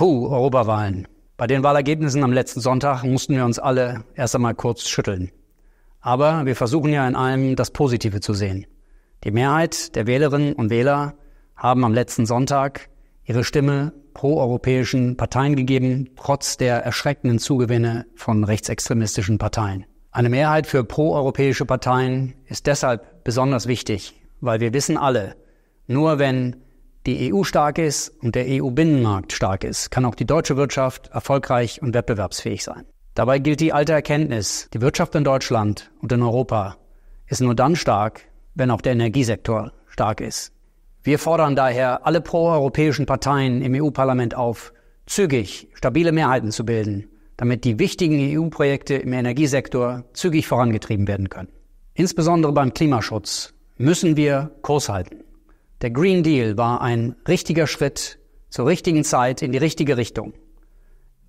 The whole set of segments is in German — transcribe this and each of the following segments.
Puh, Europawahlen. Bei den Wahlergebnissen am letzten Sonntag mussten wir uns alle erst einmal kurz schütteln. Aber wir versuchen ja in allem das Positive zu sehen. Die Mehrheit der Wählerinnen und Wähler haben am letzten Sonntag ihre Stimme pro-europäischen Parteien gegeben, trotz der erschreckenden Zugewinne von rechtsextremistischen Parteien. Eine Mehrheit für pro-europäische Parteien ist deshalb besonders wichtig, weil wir wissen alle, nur wenn die EU stark ist und der EU-Binnenmarkt stark ist, kann auch die deutsche Wirtschaft erfolgreich und wettbewerbsfähig sein. Dabei gilt die alte Erkenntnis, die Wirtschaft in Deutschland und in Europa ist nur dann stark, wenn auch der Energiesektor stark ist. Wir fordern daher alle proeuropäischen Parteien im EU-Parlament auf, zügig stabile Mehrheiten zu bilden, damit die wichtigen EU-Projekte im Energiesektor zügig vorangetrieben werden können. Insbesondere beim Klimaschutz müssen wir Kurs halten. Der Green Deal war ein richtiger Schritt zur richtigen Zeit in die richtige Richtung.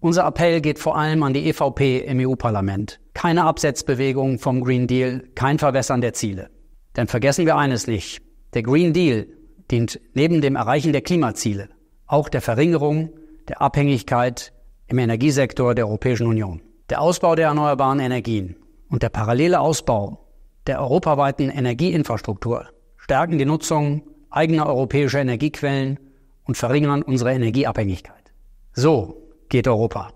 Unser Appell geht vor allem an die EVP im EU-Parlament. Keine Absetzbewegung vom Green Deal, kein Verwässern der Ziele. Denn vergessen wir eines nicht. Der Green Deal dient neben dem Erreichen der Klimaziele auch der Verringerung der Abhängigkeit im Energiesektor der Europäischen Union. Der Ausbau der erneuerbaren Energien und der parallele Ausbau der europaweiten Energieinfrastruktur stärken die Nutzung eigene europäische Energiequellen und verringern unsere Energieabhängigkeit. So geht Europa.